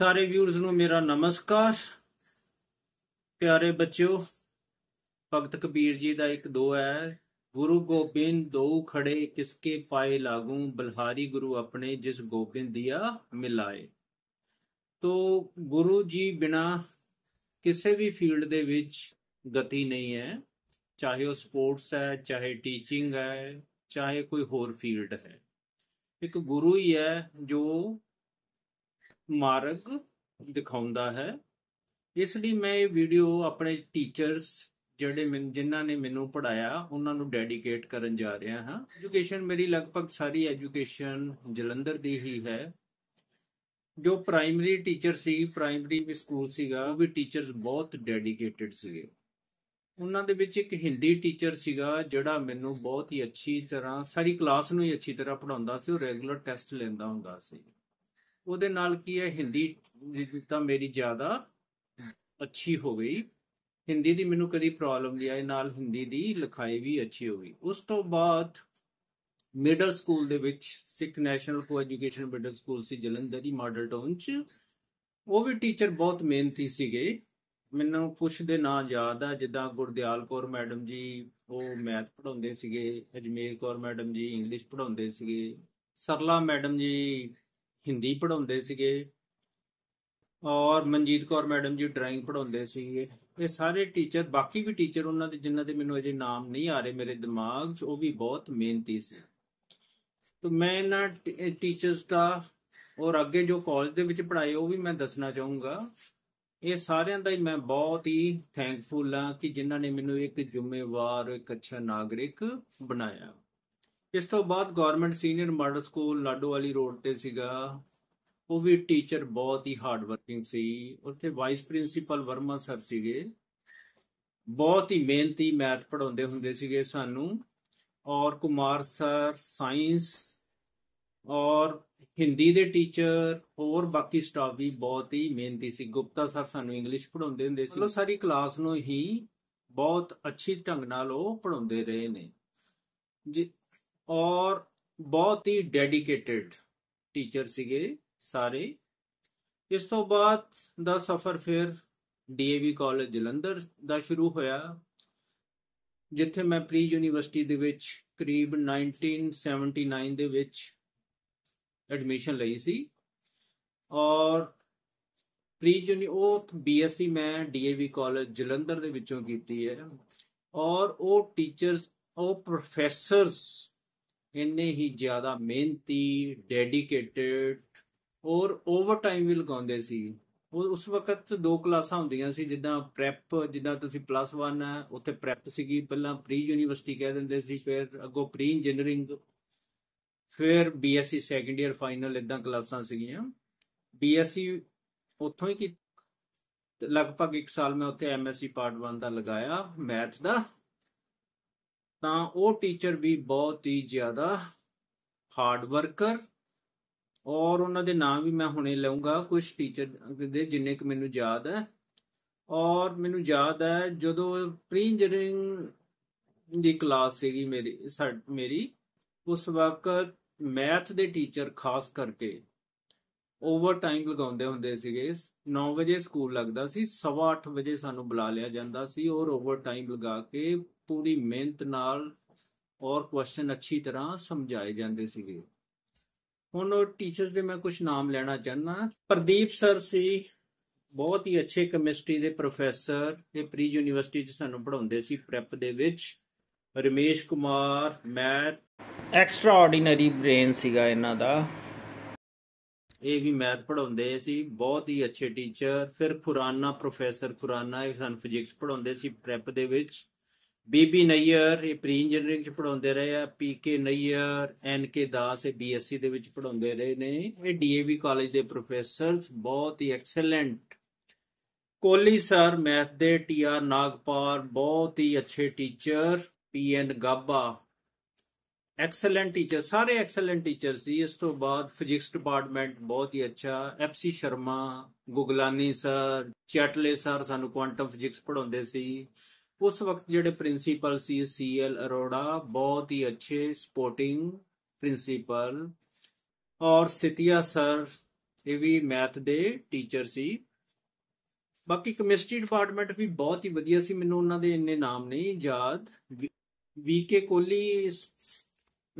ਸਾਰੇ ਵਿਊਰਸ ਨੂੰ ਮੇਰਾ ਨਮਸਕਾਰ ਪਿਆਰੇ ਬੱਚਿਓ ਭਗਤ ਕਬੀਰ ਜੀ ਦਾ ਇੱਕ ਦੋ ਹੈ ਗੁਰੂ ਗੋਬਿੰਦ ਦੋ ਖੜੇ ਕਿਸਕੇ ਪਾਏ ਲਾਗੂ ਬਲਹਾਰੀ ਗੁਰੂ ਆਪਣੇ ਜਿਸ ਗੋਬਿੰਦ ਦੀਆ ਮਿਲਾਏ ਤੋ ਗੁਰੂ ਜੀ ਬਿਨਾ ਕਿਸੇ ਵੀ ਫੀਲਡ ਦੇ ਵਿੱਚ ਗਤੀ ਨਹੀਂ ਹੈ ਚਾਹੇ ਉਹ ਸਪੋਰਟਸ ਹੈ ਚਾਹੇ ਟੀਚਿੰਗ ਹੈ ਚਾਹੇ ਕੋਈ ਹੋਰ ਫੀਲਡ ਹੈ ਇੱਕ ਗੁਰੂ ਹੀ ਹੈ ਜੋ ਮਾਰਗ ਦਿਖਾਉਂਦਾ ਹੈ ਇਸ ਲਈ ਮੈਂ ਇਹ ਵੀਡੀਓ ਆਪਣੇ ਟੀਚਰਸ ਜਿਹੜੇ ਜਿਨ੍ਹਾਂ ਨੇ ਮੈਨੂੰ ਪੜਾਇਆ ਉਹਨਾਂ ਨੂੰ ਡੈਡੀਕੇਟ ਕਰਨ ਜਾ ਰਿਹਾ ਹਾਂ ਐਜੂਕੇਸ਼ਨ ਮੇਰੀ ਲਗਭਗ ਸਾਰੀ ਐਜੂਕੇਸ਼ਨ ਜਲੰਧਰ ਦੀ ਹੀ ਹੈ ਜੋ ਪ੍ਰਾਇਮਰੀ ਟੀਚਰ ਸੀ ਪ੍ਰਾਇਮਰੀ ਵੀ ਸਕੂਲ ਸੀਗਾ ਉਹ ਵੀ ਟੀਚਰਸ ਬਹੁਤ ਡੈਡੀਕੇਟਿਡ ਸੀਗੇ ਉਹਨਾਂ ਦੇ ਵਿੱਚ ਇੱਕ ਹਿੰਦੀ ਟੀਚਰ ਸੀਗਾ ਜਿਹੜਾ ਮੈਨੂੰ ਬਹੁਤ ਹੀ ਅੱਛੀ ਤਰ੍ਹਾਂ ਸਾਰੀ ਕਲਾਸ ਨੂੰ ਹੀ ਅੱਛੀ ਤਰ੍ਹਾਂ ਪੜਾਉਂਦਾ ਸੀ ਉਹ ਰੈਗੂਲਰ ਟੈਸਟ ਲੈਂਦਾ ਹੁੰਦਾ ਸੀ ਉਹਦੇ ਨਾਲ ਕੀ ਹੈ ਹਿੰਦੀ ਤਾਂ ਮੇਰੀ ਜ਼ਿਆਦਾ ਅੱਛੀ ਹੋ ਗਈ ਹਿੰਦੀ ਦੀ ਮੈਨੂੰ ਕਦੀ ਪ੍ਰੋਬਲਮ ਨਹੀਂ ਆਈ ਨਾਲ ਹਿੰਦੀ ਦੀ ਲਿਖਾਈ ਵੀ ਅੱਛੀ ਹੋ ਗਈ ਉਸ ਤੋਂ ਬਾਅਦ ਮਿਡਲ ਸਕੂਲ ਦੇ ਵਿੱਚ Sikh national co education middle school ਸੀ ਜਲੰਧਰ ਦੀ ਮਾਡਲ ਟਾਊਨ 'ਚ ਉਹ ਵੀ ਟੀਚਰ ਬਹੁਤ ਮਿਹਨਤੀ ਸੀਗੇ ਮੈਨੂੰ ਕੁਛ ਦੇ ਨਾਂ ਯਾਦ ਆ ਜਿੱਦਾਂ ਗੁਰਦਿਆਲ ਕੌਰ ਮੈਡਮ ਜੀ ਉਹ ਮੈਥ ਪੜਾਉਂਦੇ ਸੀਗੇ ਅਜਮੇਰ ਕੌਰ ਮੈਡਮ ਜੀ ਇੰਗਲਿਸ਼ ਪੜਾਉਂਦੇ ਸੀਗੇ ਸਰਲਾ ਮੈਡਮ ਜੀ ਹਿੰਦੀ ਪੜਾਉਂਦੇ ਸੀਗੇ ਔਰ ਮਨਜੀਤ ਕੌਰ ਮੈਡਮ ਜੀ ਡਰਾਇੰਗ ਪੜਾਉਂਦੇ ਸੀਗੇ ਇਹ ਸਾਰੇ ਟੀਚਰ ਬਾਕੀ ਵੀ ਟੀਚਰ ਉਹਨਾਂ ਦੇ ਜਿਨ੍ਹਾਂ ਦੇ ਮੈਨੂੰ ਅਜੇ ਨਾਮ ਨਹੀਂ ਆ ਰਹੇ ਮੇਰੇ ਦਿਮਾਗ 'ਚ ਉਹ ਵੀ ਬਹੁਤ ਮਿਹਨਤੀ ਸੀ ਤੋਂ ਮੈਂ ਇਹਨਾਂ ਟੀਚਰਸ ਦਾ ਔਰ ਅੱਗੇ ਜੋ ਕਾਲਜ ਦੇ ਵਿੱਚ ਪੜਾਏ ਉਹ ਵੀ ਮੈਂ ਦੱਸਣਾ ਚਾਹੂੰਗਾ ਇਹ ਸਾਰਿਆਂ ਦਾ ਹੀ ਮੈਂ ਬਹੁਤ ਹੀ ਥੈਂਕਫੁਲ ਹਾਂ ਕਿ ਜਿਨ੍ਹਾਂ ਨੇ ਮੈਨੂੰ ਇੱਕ ਜ਼ਿੰਮੇਵਾਰ ਇੱਕ ਅੱਛਾ ਨਾਗਰਿਕ ਬਣਾਇਆ ਇਸ ਤੋਂ ਬਾਅਦ government senior model school Ladowali road ਤੇ ਸੀਗਾ ਉਹ ਵੀ ਟੀਚਰ ਬਹੁਤ ਹੀ ਹਾਰਡ ਵਰਕਿੰਗ ਸੀ ਉੱਥੇ ਵਾਈਸ ਪ੍ਰਿੰਸੀਪਲ ਵਰਮਾ ਸਰ ਸੀਗੇ ਬਹੁਤ ਹੀ ਮਿਹਨਤੀ ਮੈਥ ਪੜਾਉਂਦੇ ਹੁੰਦੇ ਸੀਗੇ ਸਾਨੂੰ ਔਰ ਕੁਮਾਰ ਸਰ ਸਾਇੰਸ ਔਰ ਹਿੰਦੀ ਦੇ ਟੀਚਰ ਔਰ ਬਾਕੀ ਸਟਾਫ ਵੀ ਬਹੁਤ ਹੀ ਮਿਹਨਤੀ ਸੀ ਗੁਪਤਾ ਸਰ ਸਾਨੂੰ ਇੰਗਲਿਸ਼ ਪੜਾਉਂਦੇ ਹੁੰਦੇ ਸੀ ਲੋ ਸਾਰੀ ਕਲਾਸ ਨੂੰ ਹੀ ਬਹੁਤ ਅੱਛੀ ਢੰਗ ਨਾਲ ਉਹ ਪੜਾਉਂਦੇ ਰਹੇ ਨੇ ਜੀ ਔਰ ਬਹੁਤ ਹੀ ਡੈਡੀਕੇਟਿਡ ਟੀਚਰ ਸੀਗੇ ਸਾਰੇ ਇਸ ਤੋਂ ਬਾਅਦ ਦਾ ਸਫ਼ਰ ਫਿਰ ਡੀਏਵੀ ਕਾਲਜ ਜਲੰਧਰ ਦਾ ਸ਼ੁਰੂ ਹੋਇਆ ਜਿੱਥੇ ਮੈਂ ਪ੍ਰੀ ਯੂਨੀਵਰਸਿਟੀ ਦੇ ਵਿੱਚ ਕਰੀਬ 1979 ਦੇ ਵਿੱਚ ਐਡਮਿਸ਼ਨ ਲਈ ਸੀ ਔਰ ਪ੍ਰੀ ਯੂਨੀ ਉਹ ਬੀਐਸਸੀ ਮੈਂ ਡੀਏਵੀ ਕਾਲਜ ਜਲੰਧਰ ਦੇ ਵਿੱਚੋਂ ਕੀਤੀ ਹੈ ਔਰ ਉਹ ਟੀਚਰਸ ਉਹ ਪ੍ਰੋਫੈਸਰਸ ਇੰਨੇ ਹੀ ਜ਼ਿਆਦਾ ਮਿਹਨਤੀ ਡੈਡੀਕੇਟਿਡ ਔਰ ਓਵਰ ਟਾਈਮ ਵੀ ਲਗਾਉਂਦੇ ਸੀ ਉਹ ਉਸ ਵਕਤ ਦੋ ਕਲਾਸਾਂ ਹੁੰਦੀਆਂ ਸੀ ਜਿੱਦਾਂ ਪ੍ਰੈਪ ਜਿੱਦਾਂ ਤੁਸੀਂ ਪਲੱਸ 1 ਹੈ ਉੱਥੇ ਪ੍ਰੈਪ ਸੀਗੀ ਪਹਿਲਾਂ ਪ੍ਰੀ ਯੂਨੀਵਰਸਿਟੀ ਕਹਿ ਦਿੰਦੇ ਸੀ ਫਿਰ ਅੱਗੋਂ ਪ੍ਰੀ ਇੰਜੀਨੀਅਰਿੰਗ ਫਿਰ ਬੀਐਸਸੀ ਸੈਕੰਡ ਇਅਰ ਫਾਈਨਲ ਇਦਾਂ ਕਲਾਸਾਂ ਸੀਗੀਆਂ ਬੀਐਸਸੀ e ਉੱਥੋਂ ਹੀ ਲਗਭਗ 1 ਸਾਲ ਮੈਂ ਉੱਥੇ ਐਮਐਸਸੀ ਪਾਰਟ 1 ਦਾ ਲਗਾਇਆ ਮੈਥ ਦਾ ਤਾਂ ਉਹ ਟੀਚਰ ਵੀ ਬਹੁਤ ਹੀ ਜ਼ਿਆਦਾ ਹਾਰਡ ਵਰਕਰ ਔਰ ਉਹਨਾਂ ਦੇ ਨਾਮ ਵੀ ਮੈਂ ਹੁਣੇ ਲਵਾਂਗਾ ਕੁਝ ਟੀਚਰ ਦੇ ਜਿੰਨੇ ਕਿ ਮੈਨੂੰ ਯਾਦ ਹੈ ਔਰ ਮੈਨੂੰ ਯਾਦ ਹੈ ਜਦੋਂ ਪ੍ਰੀ ਇੰਜੀਨੀਅਰਿੰਗ ਦੀ ਕਲਾਸ ਸੀਗੀ ਮੇਰੀ ਸਾਡੀ ਮੇਰੀ ਉਸ ਵਕਤ ਮੈਥ ਦੇ ਟੀਚਰ ਖਾਸ ਕਰਕੇ ਓਵਰ ਟਾਈਮ ਲਗਾਉਂਦੇ ਹੁੰਦੇ ਸੀਗੇ 9 ਵਜੇ ਸਕੂਲ ਲੱਗਦਾ ਸੀ 8:30 ਵਜੇ ਸਾਨੂੰ ਬੁਲਾ ਲਿਆ ਜਾਂਦਾ ਸੀ ਔਰ ਓਵਰ ਟਾਈਮ ਲਗਾ ਕੇ ਪੂਰੀ ਮਿਹਨਤ ਨਾਲ ਔਰ ਕੁਐਸਚਨ ਅੱਛੀ ਤਰ੍ਹਾਂ ਸਮਝਾਏ ਜਾਂਦੇ ਸੀਗੇ ਹੁਣ ਉਹ ਟੀਚਰਸ ਦੇ ਮੈਂ ਕੁਝ ਨਾਮ ਲੈਣਾ ਚਾਹਨਾ ਪ੍ਰਦੀਪ ਸਰ ਸੀ ਬਹੁਤ ਹੀ ਅੱਛੇ ਕੈਮਿਸਟਰੀ ਦੇ ਪ੍ਰੋਫੈਸਰ ਇਹ ਪ੍ਰੀ ਯੂਨੀਵਰਸਿਟੀ 'ਚ ਸਾਨੂੰ ਪੜਾਉਂਦੇ ਸੀ ਪ੍ਰੈਪ ਦੇ ਵਿੱਚ Ramesh Kumar math extraordinary brain ਸੀਗਾ ਇਹਨਾਂ ਦਾ ਇਹ ਵੀ ਮੈਥ ਪੜਾਉਂਦੇ ਸੀ ਬਹੁਤ ਹੀ ਅੱਛੇ ਟੀਚਰ ਫਿਰ ਖੁਰਾਨਾ ਪ੍ਰੋਫੈਸਰ ਖੁਰਾਨਾ ਇਹ ਸਾਨੂੰ ਫਿਜ਼ਿਕਸ ਪੜਾਉਂਦੇ ਸੀ ਪ੍ਰੈਪ ਦੇ ਵਿੱਚ ਬੀਬੀ ਨਈਅਰ ਇਹ ਪ੍ਰੀ ਇੰਜੀਨੀਅਰਿੰਗ ਚ ਪੜਾਉਂਦੇ ਰਹੇ ਆ ਪੀਕੇ ਨਈਅਰ ਐਨ ਕੇ ਦਾਸ ਇਹ ਬੀਐਸਸੀ ਦੇ ਵਿੱਚ ਪੜਾਉਂਦੇ ਰਹੇ ਨੇ ਇਹ ਡੀਏਵੀ ਕਾਲਜ ਦੇ ਪ੍ਰੋਫੈਸਰਸ ਬਹੁਤ ਹੀ ਐਕਸਲੈਂਟ ਕੋਲੀ ਸਰ ਮੈਥ ਦੇ ਟੀਆਰ ਨਾਗਪਾਰ ਬਹੁਤ ਹੀ ਅੱਛੇ teacher PN Gaba excellent teacher ਸਾਰੇ ਐਕਸਲੈਂਟ ਟੀਚਰ ਸੀ ਇਸ ਤੋਂ ਬਾਅਦ ਫਿਜ਼ਿਕਸ ਡਿਪਾਰਟਮੈਂਟ ਬਹੁਤ ਹੀ ਅੱਛਾ FC Sharma Guglani sir Chatle sir ਸਾਨੂੰ ਕੁਆਂਟਮ ਫਿਜ਼ਿਕਸ ਪੜਾਉਂਦੇ ਸੀ ਉਸ ਵਕਤ ਜਿਹੜੇ ਪ੍ਰਿੰਸੀਪਲ ਸੀ ਸੀ ਐਲ ਅਰੋੜਾ ਬਹੁਤ ਹੀ ਅੱਛੇ ਸਪੋਰਟਿੰਗ ਪ੍ਰਿੰਸੀਪਲ ਔਰ ਸਿਤਿਆ ਸਰ ਇਹ ਵੀ ਮੈਥ ਦੇ ਟੀਚਰ ਸੀ ਬਾਕੀ ਕੈਮਿਸਟਰੀ ਡਿਪਾਰਟਮੈਂਟ ਵੀ ਬਹੁਤ ਹੀ ਵਧੀਆ ਸੀ ਮੈਨੂੰ ਉਹਨਾਂ ਦੇ ਇੰਨੇ ਨਾਮ ਨਹੀਂ ਯਾਦ ਵੀ ਕੇ ਕੋਲੀ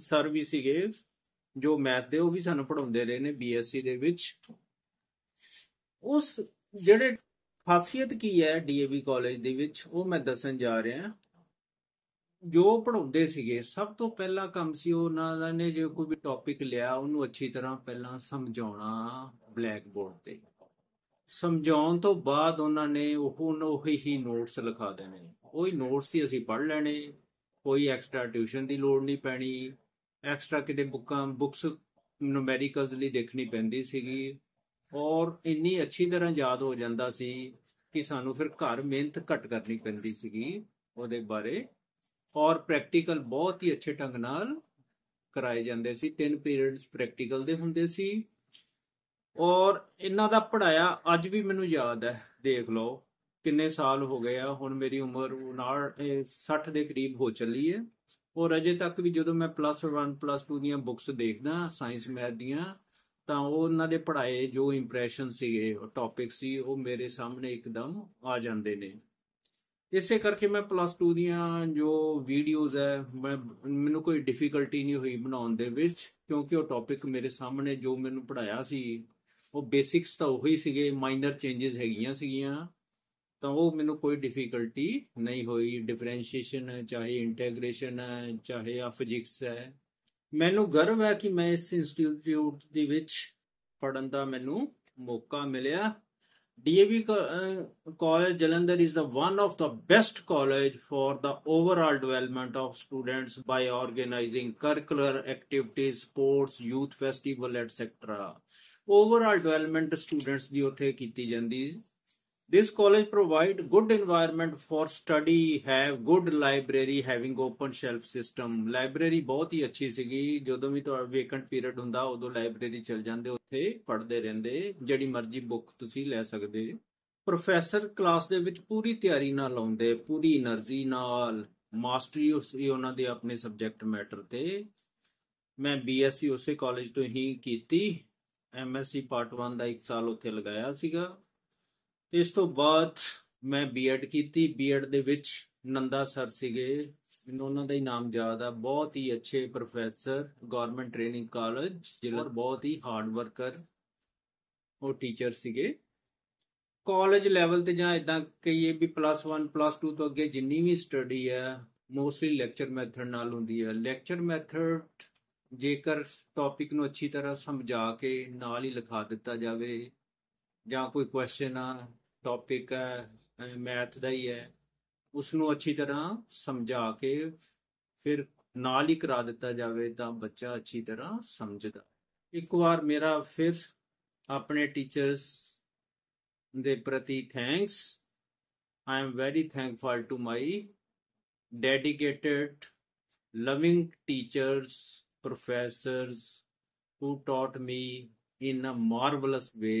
ਸਰ ਵੀ ਸੀਗੇ ਜੋ ਮੈਥ ਦੇ ਉਹ ਵੀ ਸਾਨੂੰ ਪੜਾਉਂਦੇ ਰਹੇ ਨੇ ਬੀਐਸਸੀ ਦੇ ਵਿੱਚ ਉਸ ਜਿਹੜੇ ਖਾਸੀਅਤ ਕੀ ਹੈ ਡੀਏਵੀ ਕਾਲਜ ਦੇ ਵਿੱਚ ਉਹ ਮੈਂ ਦੱਸਣ ਜਾ ਰਿਹਾ ਜੋ ਪੜਾਉਂਦੇ ਸੀਗੇ ਸਭ ਤੋਂ ਪਹਿਲਾ ਕੰਮ ਸੀ ਉਹਨਾਂ ਨੇ ਜੇ ਕੋਈ ਵੀ ਟੌਪਿਕ ਲਿਆ ਉਹਨੂੰ ਅੱਛੀ ਤਰ੍ਹਾਂ ਪਹਿਲਾਂ ਸਮਝਾਉਣਾ ਬਲੈਕ ਬੋਰਡ ਤੇ ਸਮਝਾਉਣ ਤੋਂ ਬਾਅਦ ਉਹਨਾਂ ਨੇ ਉਹ ਉਹੀ ਹੀ ਨੋਟਸ ਲਿਖਾ ਦੇਣੇ ਕੋਈ ਨੋਟਸ ਹੀ ਅਸੀਂ ਪੜ ਲੈਣੇ ਕੋਈ ਐਕਸਟਰਾ ਟਿਊਸ਼ਨ ਦੀ ਲੋੜ ਨਹੀਂ ਪੈਣੀ ਐਕਸਟਰਾ ਕਿਤੇ ਬੁੱਕਾਂ ਬੁక్స్ ਨੂਮੈਰੀਕਲਸ ਲਈ ਦੇਖਣੀ ਪੈਂਦੀ ਸੀਗੀ ਔਰ ਇੰਨੀ ਅੱਛੀ ਤਰ੍ਹਾਂ ਯਾਦ ਹੋ ਜਾਂਦਾ ਸੀ ਕਿ ਸਾਨੂੰ ਫਿਰ ਘਰ ਮਿਹਨਤ ਘਟ ਕਰਨੀ ਪੈਂਦੀ ਸੀਗੀ ਉਹਦੇ ਬਾਰੇ ਔਰ ਪ੍ਰੈਕਟੀਕਲ ਬਹੁਤ ਹੀ ਅੱਛੇ ਢੰਗ ਨਾਲ ਕਰਾਏ ਜਾਂਦੇ ਸੀ ਤਿੰਨ ਪੀਰੀਅਡਸ ਪ੍ਰੈਕਟੀਕਲ ਦੇ ਹੁੰਦੇ ਸੀ ਔਰ ਇਹਨਾਂ ਦਾ ਪੜਾਇਆ ਅੱਜ ਵੀ ਮੈਨੂੰ ਯਾਦ ਹੈ ਦੇਖ ਲਓ ਕਿੰਨੇ ਸਾਲ ਹੋ ਗਏ ਆ ਹੁਣ ਮੇਰੀ ਉਮਰ 60 ਦੇ ਕਰੀਬ ਹੋ ਚੱਲੀ ਹੈ ਔਰ ਅਜੇ ਤੱਕ ਵੀ ਜਦੋਂ ਮੈਂ ਪਲੱਸ 1 ਪਲੱਸ 2 ਦੀਆਂ ਬੁੱਕਸ ਦੇਖਦਾ ਸਾਇੰਸ ਮੈਥ ਦੀਆਂ ਤਾਂ ਉਹਨਾਂ ਦੇ ਪੜਾਏ ਜੋ ਇੰਪ੍ਰੈਸ਼ਨ ਸੀਗੇ ਉਹ ਟੌਪਿਕ ਸੀ ਉਹ ਮੇਰੇ ਸਾਹਮਣੇ ਇੱਕਦਮ ਆ ਜਾਂਦੇ ਨੇ ਇਸੇ ਕਰਕੇ ਮੈਂ ਪਲੱਸ 2 ਦੀਆਂ ਜੋ ਵੀਡੀਓਜ਼ ਹੈ ਮੈਂ ਮੈਨੂੰ ਕੋਈ ਡਿਫਿਕਲਟੀ ਨਹੀਂ ਹੋਈ ਬਣਾਉਣ ਦੇ ਵਿੱਚ ਕਿਉਂਕਿ ਉਹ ਟੌਪਿਕ ਮੇਰੇ ਸਾਹਮਣੇ ਜੋ ਮੈਨੂੰ ਪੜਾਇਆ ਸੀ ਉਹ ਬੇਸਿਕਸ ਤਾਂ ਉਹੀ ਸੀਗੇ ਮਾਈਨਰ ਚੇਂजेस ਹੈਗੀਆਂ ਸੀਗੀਆਂ ਤਾਂ ਉਹ ਮੈਨੂੰ ਕੋਈ ਡਿਫਿਕਲਟੀ ਨਹੀਂ ਹੋਈ ਡਿਫਰੈਂਸ਼ੀਏਸ਼ਨ ਚਾਹੇ ਇੰਟੀਗ੍ਰੇਸ਼ਨ ਹੈ ਚਾਹੇ ਆ ਫਿਜ਼ਿਕਸ ਹੈ ਮੈਨੂੰ ਗਰਵ ਹੈ ਕਿ ਮੈਂ ਇਸ ਇੰਸਟੀਚਿਊਟ ਦੇ ਵਿੱਚ ਪੜਨ ਦਾ ਮੈਨੂੰ ਮੌਕਾ ਮਿਲਿਆ DAV college Jalandhar is the one of the best college for the overall development of students by organising curricular activities sports youth festival etcetera overall development students ਦੀ ਉੱਥੇ ਕੀਤੀ ਜਾਂਦੀ This college provide good environment for study, have good library, having open shelf system. Library ਬਹੁਤ ਹੀ ਅੱਛੀ ਸੀਗੀ ਜਦੋਂ ਵੀ ਤੁਹਾਡਾ vacant period ਹੁੰਦਾ ਉਦੋਂ ਲਾਇਬ੍ਰੇਰੀ ਚਲ ਜਾਂਦੇ ਉੱਥੇ ਪੜ੍ਹਦੇ ਰਹਿੰਦੇ ਜਿਹੜੀ ਮਰਜ਼ੀ ਬੁੱਕ ਤੁਸੀਂ ਲੈ ਸਕਦੇ ਪ੍ਰੋਫੈਸਰ ਕਲਾਸ ਦੇ ਵਿੱਚ ਪੂਰੀ ਤਿਆਰੀ ਨਾਲ ਆਉਂਦੇ ਪੂਰੀ એનર્ਜੀ ਨਾਲ ਮਾਸਟਰੀ ਉਸ ਉਹਨਾਂ ਦੇ ਆਪਣੇ ਸਬਜੈਕਟ ਮੈਟਰ ਤੇ ਮੈਂ ਬੀਐਸਸੀ ਉਸੇ ਕਾਲਜ ਤੋਂ ਹੀ ਕੀਤੀ ਐਮਐਸਸੀ ਪਾਰਟ 1 ਦਾ 1 ਸਾਲ ਉੱਥੇ ਲਗਾਇਆ ਸੀਗਾ ਇਸ ਤੋਂ ਬਾਅਦ ਮੈਂ ਬੀਐਡ ਕੀਤੀ ਬੀਐਡ ਦੇ ਵਿੱਚ ਨੰਦਾ ਸਰ ਸੀਗੇ ਮੈਨੂੰ ਉਹਨਾਂ ਦਾ ਹੀ ਨਾਮ ਯਾਦ ਆ ਬਹੁਤ ਹੀ ਅੱਛੇ ਪ੍ਰੋਫੈਸਰ ਗਵਰਨਮੈਂਟ ਟ੍ਰੇਨਿੰਗ ਕਾਲਜ ਜਿਹੜਾ ਬਹੁਤ ਹੀ ਹਾਰਡ ਵਰਕਰ ਉਹ ਟੀਚਰ ਸੀਗੇ ਕਾਲਜ ਲੈਵਲ ਤੇ ਜਾਂ ਇਦਾਂ ਕਹੀਏ ਵੀ ਪਲੱਸ 1 ਪਲੱਸ 2 ਤੋਂ ਅੱਗੇ ਜਿੰਨੀ ਵੀ ਸਟੱਡੀ ਹੈ ਮੋਸਟਲੀ ਲੈਕਚਰ ਮੈਥਡ ਨਾਲ ਹੁੰਦੀ ਹੈ ਲੈਕਚਰ ਮੈਥਡ ਜੇਕਰ ਟੌਪਿਕ ਨੂੰ ਅੱਛੀ ਤਰ੍ਹਾਂ ਸਮਝਾ ਕੇ ਨਾਲ ਹੀ ਲਿਖਾ ਦਿੱਤਾ ਜਾਵੇ ਜਾਂ ਕੋਈ ਕੁਐਸਚਨ ਆ ਟੌਪਿਕ ਹੈ ਮੈਥ ਦਾ ਹੀ ਹੈ ਉਸ ਨੂੰ ਅੱਛੀ ਤਰ੍ਹਾਂ ਸਮਝਾ ਕੇ ਫਿਰ ਨਾਲ ਹੀ ਕਰਾ ਦਿੱਤਾ ਜਾਵੇ ਤਾਂ ਬੱਚਾ ਅੱਛੀ ਤਰ੍ਹਾਂ ਸਮਝਦਾ ਇੱਕ ਵਾਰ ਮੇਰਾ ਫਿਰ ਆਪਣੇ ਟੀਚਰਸ ਦੇ ਪ੍ਰਤੀ thanks I am very thankful to my dedicated loving teachers professors who taught me in a marvelous way